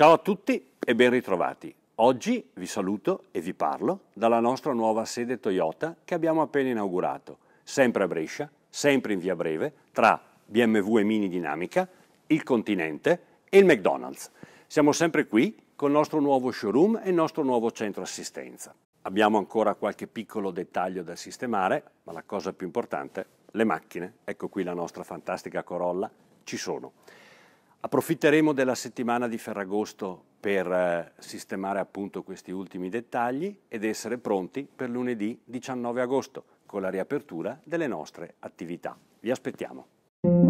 Ciao a tutti e ben ritrovati. Oggi vi saluto e vi parlo dalla nostra nuova sede Toyota che abbiamo appena inaugurato, sempre a Brescia, sempre in via breve, tra BMW e Mini Dinamica, il Continente e il McDonald's. Siamo sempre qui con il nostro nuovo showroom e il nostro nuovo centro assistenza. Abbiamo ancora qualche piccolo dettaglio da sistemare, ma la cosa più importante, le macchine, ecco qui la nostra fantastica Corolla, ci sono. Approfitteremo della settimana di Ferragosto per eh, sistemare appunto questi ultimi dettagli ed essere pronti per lunedì 19 agosto con la riapertura delle nostre attività. Vi aspettiamo.